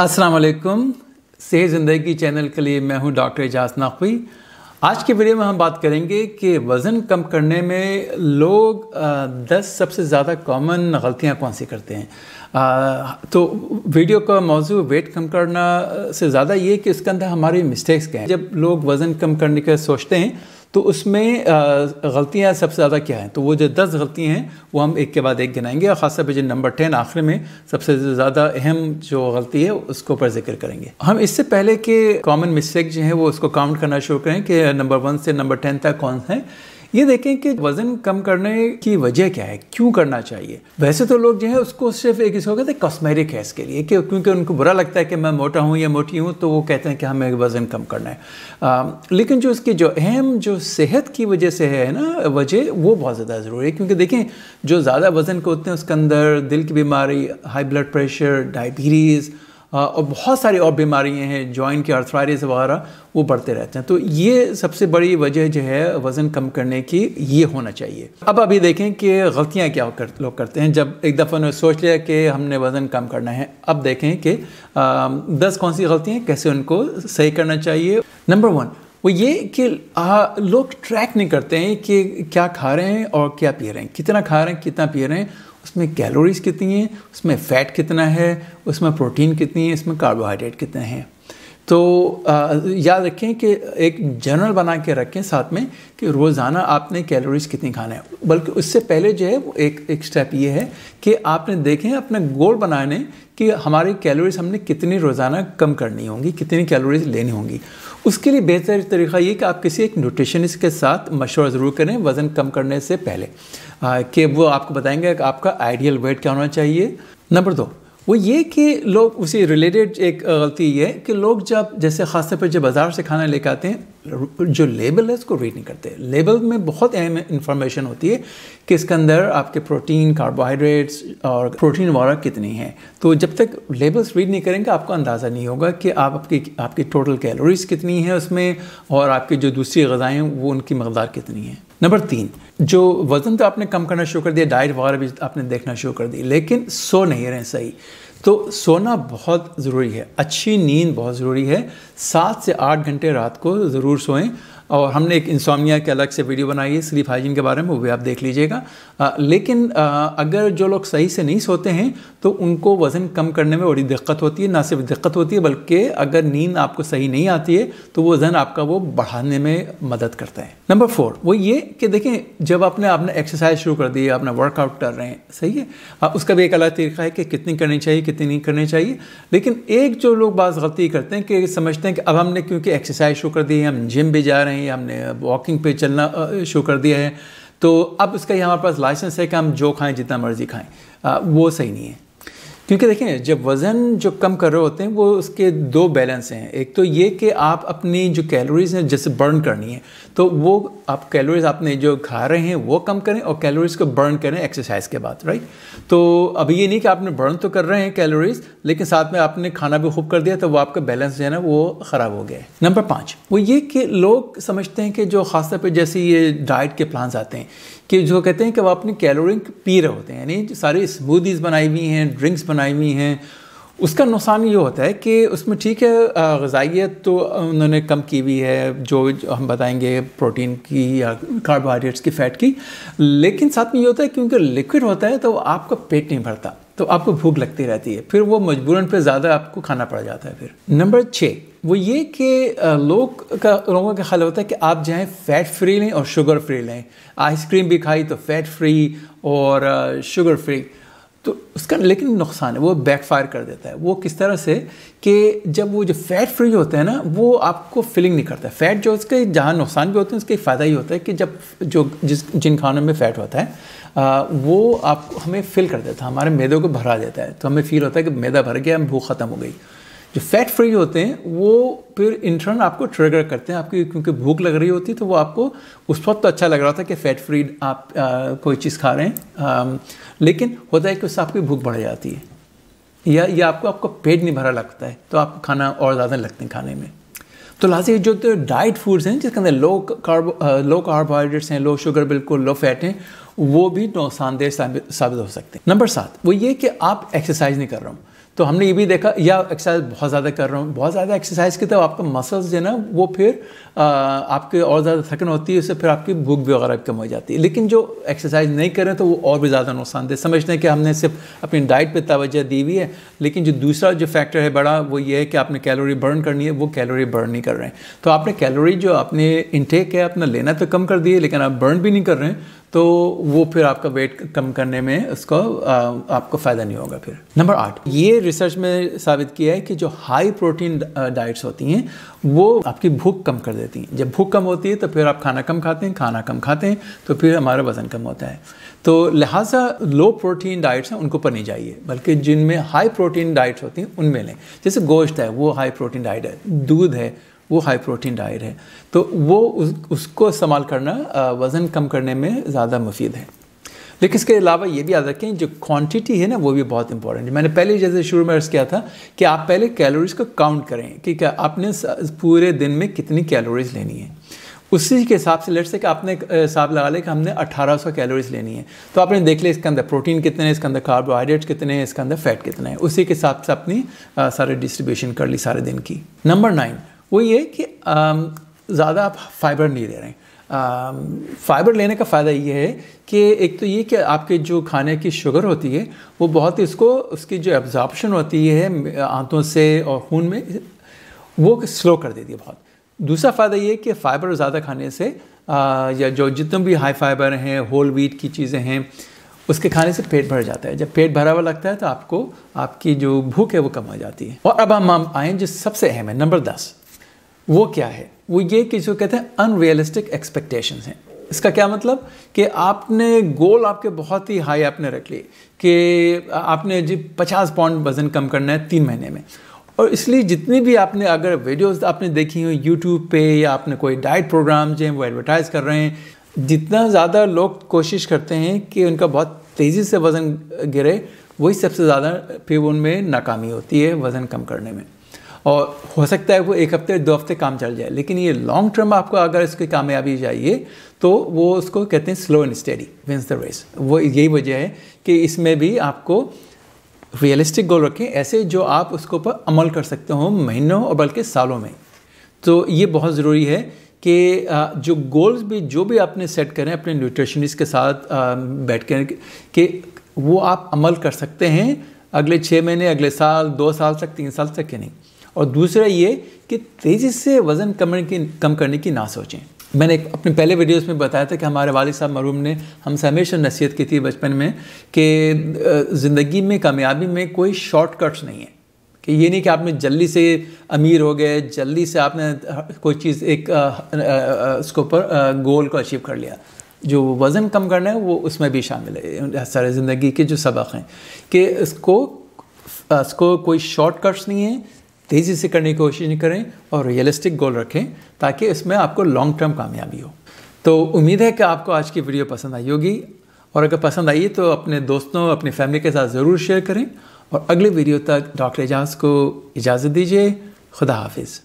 अस्सलाम वालेकुम से ज़िंदगी चैनल के लिए मैं हूं डॉक्टर एजाज नाकवी आज के वीडियो में हम बात करेंगे कि वज़न कम करने में लोग दस सबसे ज़्यादा कॉमन गलतियां कौन सी करते हैं आ, तो वीडियो का मौजू वेट कम करना से ज़्यादा ये कि उसके अंदर हमारी मिस्टेक्स क्या हैं जब लोग वज़न कम करने का सोचते हैं तो उसमें गलतियाँ सबसे ज़्यादा क्या हैं तो वो जो दस गलतियाँ हैं वो हम एक के बाद एक गिनाएंगे और ख़ास पर जो नंबर टेन आखिर में सबसे ज़्यादा अहम जो गलती है उसके ऊपर जिक्र करेंगे हम इससे पहले के कॉमन मिस्टेक जो हैं वो उसको काउंट करना शुरू करें कि नंबर वन से नंबर टेन तक कौन है ये देखें कि वजन कम करने की वजह क्या है क्यों करना चाहिए वैसे तो लोग जो है उसको सिर्फ एक इसको कहते हैं कॉस्मेटिक है इसके लिए कि क्योंकि उनको बुरा लगता है कि मैं मोटा हूँ या मोटी हूँ तो वो कहते हैं कि हमें वज़न कम करना है आ, लेकिन जो इसकी जो अहम जो सेहत की वजह से है ना वजह वो बहुत ज़्यादा ज़रूरी है क्योंकि देखें जो ज़्यादा वज़न के होते हैं उसके अंदर दिल की बीमारी हाई ब्लड प्रेशर डायबिटीज़ और बहुत सारी और बीमारियां हैं जॉइंट के अर्थराइटिस वगैरह वो बढ़ते रहते हैं तो ये सबसे बड़ी वजह जो है वज़न कम करने की ये होना चाहिए अब अभी देखें कि गलतियां क्या कर, लोग करते हैं जब एक दफ़ा उन्होंने सोच लिया कि हमने वज़न कम करना है अब देखें कि दस कौन सी गलतियाँ कैसे उनको सही करना चाहिए नंबर वन वो ये कि लोग ट्रैक नहीं करते हैं कि क्या खा रहे हैं और क्या पी रहे हैं कितना खा रहे हैं कितना पी रहे हैं उसमें कैलोरीज कितनी हैं उसमें फ़ैट कितना है उसमें प्रोटीन कितनी है इसमें कार्बोहाइड्रेट कितने हैं तो याद रखें कि एक जर्नल बना के रखें साथ में कि रोज़ाना आपने कैलोरीज कितनी खाना है बल्कि उससे पहले जो है वो एक एक स्टेप ये है कि आपने देखें अपना गोल बनाने कि हमारी कैलोरीज हमने कितनी रोज़ाना कम करनी होंगी कितनी कैलोरीज लेनी होंगी उसके लिए बेहतर तरीका ये कि आप किसी एक न्यूट्रिशनिस्ट के साथ मशवरा ज़रूर करें वज़न कम करने से पहले कि वो आपको बताएंगे कि आपका आइडियल वेट क्या होना चाहिए नंबर दो वो ये कि लोग उसी रिलेटेड एक गलती ये है कि लोग जब जैसे ख़ास तौर पर जब बाज़ार से खाना लेकर आते हैं जो लेबल है उसको रीड नहीं करते लेबल में बहुत अहम इन्फॉर्मेशन होती है कि इसके अंदर आपके प्रोटीन कार्बोहाइड्रेट्स और प्रोटीन वगैरह कितनी हैं तो जब तक लेबल्स रीड नहीं करेंगे आपको अंदाज़ा नहीं होगा कि आप आपकी आपकी टोटल कैलोरीज कितनी है उसमें और आपकी जो दूसरी गज़ाएँ वो उनकी मकदार कितनी है नंबर तीन जो वज़न तो आपने कम करना शुरू कर दिया डाइट वगैरह भी आपने देखना शुरू कर दी लेकिन सो नहीं रहे सही तो सोना बहुत ज़रूरी है अच्छी नींद बहुत ज़रूरी है सात से आठ घंटे रात को ज़रूर सोएं और हमने एक इंसामिया के अलग से वीडियो बनाई है स्लीप हाइजीन के बारे में वो भी आप देख लीजिएगा लेकिन आ, अगर जो लोग सही से नहीं सोते हैं तो उनको वज़न कम करने में बड़ी दिक्कत होती है ना सिर्फ दिक्कत होती है बल्कि अगर नींद आपको सही नहीं आती है तो वज़न आपका वो बढ़ाने में मदद करता है नंबर फोर वो ये कि देखें जब आपने आपने एक्सरसाइज शुरू कर दी आपने वर्कआउट कर रहे हैं सही है आ, उसका भी एक अलग तरीका है कि कितनी करनी चाहिए कितनी नहीं करनी चाहिए लेकिन एक जो लोग बात गलती करते हैं कि समझते हैं कि अब हमने क्योंकि एक्सरसाइज शुरू कर दी है हम जिम भी जा रहे हैं नहीं हमने वॉकिंग पे चलना शुरू कर दिया है तो अब इसका हमारे पास लाइसेंस है कि हम जो खाएं जितना मर्जी खाएं वो सही नहीं है क्योंकि देखें जब वज़न जो कम कर रहे होते हैं वो उसके दो बैलेंस हैं एक तो ये कि आप अपनी जो कैलोरीज़ हैं जैसे बर्न करनी है तो वो आप कैलोरीज आपने जो खा रहे हैं वो कम करें और कैलोरीज़ को बर्न करें एक्सरसाइज के बाद राइट तो अब ये नहीं कि आपने बर्न तो कर रहे हैं कैलोरीज़ लेकिन साथ में आपने खाना भी खूब कर दिया तो वो आपका बैलेंस जो है ना वो ख़राब हो गया है नंबर पाँच वो ये कि लोग समझते हैं कि जो खासतौर पर जैसे ये डाइट के प्लान्स आते हैं कि जो कहते हैं कि वह अपनी कैलोरी पी रहे होते हैं यानी जो सारी स्मूदीज़ बनाई हुई हैं ड्रिंक्स बनाई हुई हैं उसका नुकसान ये होता है कि उसमें ठीक है गजाइत तो उन्होंने कम की हुई है जो, जो हम बताएंगे प्रोटीन की या कार्बोहाइड्रेट्स की फ़ैट की लेकिन साथ में ये होता है क्योंकि लिक्विड होता है तो आपका पेट नहीं भरता तो आपको भूख लगती रहती है फिर वो मजबूरन पे ज़्यादा आपको खाना पड़ जाता है फिर नंबर छः वो ये कि लोग का लोगों का ख्याल होता है कि आप जाएँ फ़ैट फ्री लें और शुगर फ्री लें आइसक्रीम भी खाई तो फ़ैट फ्री और शुगर फ्री तो उसका लेकिन नुकसान है वो बैकफायर कर देता है वो किस तरह से कि जब वो जो फैट फ्री होते हैं ना वो आपको फिलिंग नहीं करता है फैट जो उसके जहाँ नुकसान भी होते हैं उसका फ़ायदा ही होता है कि जब जो जिस जिन खानों में फ़ैट होता है आ, वो आप हमें फिल कर देता है हमारे मैदे को भरा देता है तो हमें फील होता है कि मैदा भर गया हम भूख ख़त्म हो गई जो फैट फ्री होते हैं वो फिर इंटरन आपको ट्रिगर करते हैं आपकी क्योंकि भूख लग रही होती है तो वो आपको उस वक्त तो अच्छा लग रहा था कि फैट फ्री आप आ, कोई चीज़ खा रहे हैं आ, लेकिन होता है कि उससे आपकी भूख बढ़ जाती है या या आपको आपको पेट नहीं भरा लगता है तो आपको खाना और ज़्यादा लगते हैं खाने में तो लास्ट जो तो डाइट फूड्स हैं जिसके अंदर लो कार्ब लो कार्बोहाइड्रेट्स हैं लो शुगर बिल्कुल लो फैट हैं वो भी नुकसानदेह तो साबित हो सकते हैं नंबर सात वो ये कि आप एक्सरसाइज नहीं कर रहा हूँ तो हमने ये भी देखा या एक्सरसाइज बहुत ज़्यादा कर रहा हूँ बहुत ज़्यादा एक्सरसाइज की तो आपका मसल्स जो है ना वो फिर आपके और ज़्यादा थकन होती है उससे फिर आपकी भूख भी वगैरह कम हो जाती है लेकिन जो एक्सरसाइज नहीं करें तो वो और भी ज़्यादा नुकसान दे समझते हैं कि हमने सिर्फ अपनी डाइट पर तोज्जह दी हुई है लेकिन जो दूसरा जो फैक्टर है बड़ा वो ये है कि आपने कैलोरी बर्न करनी है वो कैलोरी बर्न नहीं कर रहे हैं तो आपने कैलोरी जो अपने इनटेक है अपना लेना तो कम कर दिए लेकिन आप बर्न भी नहीं कर रहे हैं तो वो फिर आपका वेट कम करने में उसको आ, आपको फ़ायदा नहीं होगा फिर नंबर आठ ये रिसर्च में साबित किया है कि जो हाई प्रोटीन डाइट्स होती हैं वो आपकी भूख कम कर देती हैं जब भूख कम होती है तो फिर आप खाना कम खाते हैं खाना कम खाते हैं तो फिर हमारा वज़न कम होता है तो लिहाजा लो प्रोटीन डाइट्स हैं उनको पर नहीं जाइए बल्कि जिनमें हाई प्रोटीन डाइट्स होती हैं उनमें लें जैसे गोश्त है वो हाई प्रोटीन डाइट है दूध है वो हाई प्रोटीन डाइट है तो वो उस, उसको इस्तेमाल करना वज़न कम करने में ज़्यादा मुफीद है लेकिन इसके अलावा ये भी याद रखें जो क्वांटिटी है ना वो भी बहुत इंपॉर्टेंट है मैंने पहले जैसे शुरू में अर्ज़ किया था कि आप पहले कैलोरीज को काउंट करें कि क्या आपने पूरे दिन में कितनी कैलोरीज लेनी है उसी के हिसाब से लेट से कि आपने हिसाब लगा लिया कि हमने 1800 कैलोरीज लेनी है तो आपने देख लिया इसके अंदर प्रोटीन कितने हैं इसके अंदर कार्बोहाइड्रेट्स कितने हैं इसके अंदर फैट कितने हैं उसी के हिसाब से अपनी सारे डिस्ट्रीब्यूशन कर ली सारे दिन की नंबर नाइन वो ये कि ज़्यादा आप फाइबर नहीं ले रहे हैं फाइबर लेने का फ़ायदा ये है कि एक तो ये कि आपके जो खाने की शुगर होती है वो बहुत इसको उसकी जो एब्जॉर्प्शन होती है आंतों से और खून में वो स्लो कर देती है बहुत दूसरा फ़ायदा ये कि फ़ाइबर ज़्यादा खाने से आ, या जो जितने भी हाई फाइबर हैं होल वीट की चीज़ें हैं उसके खाने से पेट भर जाता है जब पेट भरा हुआ लगता है तो आपको आपकी जो भूख है वो कम हो जाती है और अब हम आएँ जो सबसे अहम है नंबर दस वो क्या है वो ये कि जो कहते हैं अनरियलिस्टिक एक्सपेक्टेशन हैं इसका क्या मतलब कि आपने गोल आपके बहुत ही हाई आपने रख लिए कि आपने जी पचास पाउंड वज़न कम करना है तीन महीने में और इसलिए जितनी भी आपने अगर वीडियोस आपने देखी हो यूट्यूब पे या आपने कोई डाइट प्रोग्राम जो हैं वो एडवर्टाइज़ कर रहे हैं जितना ज़्यादा लोग कोशिश करते हैं कि उनका बहुत तेज़ी से वज़न गिरे वही सबसे ज़्यादा फिर उनमें नाकामी होती है वज़न कम करने में और हो सकता है वो एक हफ्ते दो हफ्ते काम चल जाए लेकिन ये लॉन्ग टर्म आपको अगर इसकी कामयाबी चाहिए तो वो उसको कहते हैं slow and steady wins the race वो यही वजह है कि इसमें भी आपको रियलिस्टिक गोल रखें ऐसे जो आप उसके ऊपर अमल कर सकते हो महीनों और बल्कि सालों में तो ये बहुत ज़रूरी है कि जो गोल्स भी जो भी आपने सेट करें अपने न्यूट्रिशनिस्ट के साथ बैठ कर कि वो आप अमल कर सकते हैं अगले छः महीने अगले साल दो साल तक तीन साल तक के नहीं और दूसरा ये कि तेज़ी से वज़न कम की कम करने की ना सोचें मैंने अपने पहले वीडियोस में बताया था कि हमारे वाले साहब मरूम ने हमसे हमेशा नसीहत की थी बचपन में कि ज़िंदगी में कामयाबी में कोई शॉर्टकट्स नहीं है कि ये नहीं कि आपने जल्दी से अमीर हो गए जल्दी से आपने कोई चीज़ एक उसके ऊपर गोल को अचीव कर लिया जो वज़न कम करना है वो उसमें भी शामिल है सारे ज़िंदगी के जो सबक हैं कि इसको इसको कोई शॉर्टकट्स नहीं है तेज़ी से करने की कोशिश करें और रियलिस्टिक गोल रखें ताकि इसमें आपको लॉन्ग टर्म कामयाबी हो तो उम्मीद है कि आपको आज की वीडियो पसंद आई होगी और अगर पसंद आई तो अपने दोस्तों अपनी फैमिली के साथ ज़रूर शेयर करें और अगले वीडियो तक डॉक्टर एजाज को इजाज़त दीजिए खुदा हाफिज़